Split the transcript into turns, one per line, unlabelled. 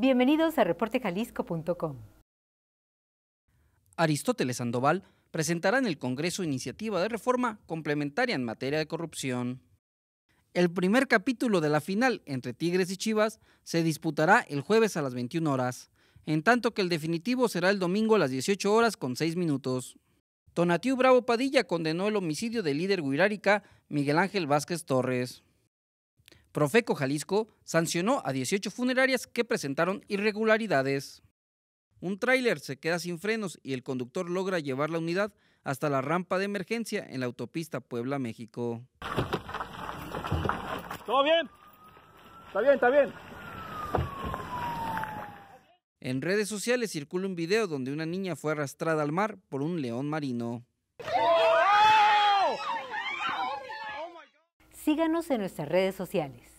Bienvenidos a reportejalisco.com. Aristóteles Sandoval presentará en el Congreso iniciativa de reforma complementaria en materia de corrupción. El primer capítulo de la final entre Tigres y Chivas se disputará el jueves a las 21 horas, en tanto que el definitivo será el domingo a las 18 horas con 6 minutos. Tonatiuh Bravo Padilla condenó el homicidio del líder guirárica Miguel Ángel Vázquez Torres. Profeco Jalisco sancionó a 18 funerarias que presentaron irregularidades. Un tráiler se queda sin frenos y el conductor logra llevar la unidad hasta la rampa de emergencia en la autopista Puebla-México. ¿Todo bien? Está bien, está bien. En redes sociales circula un video donde una niña fue arrastrada al mar por un león marino. Síganos en nuestras redes sociales.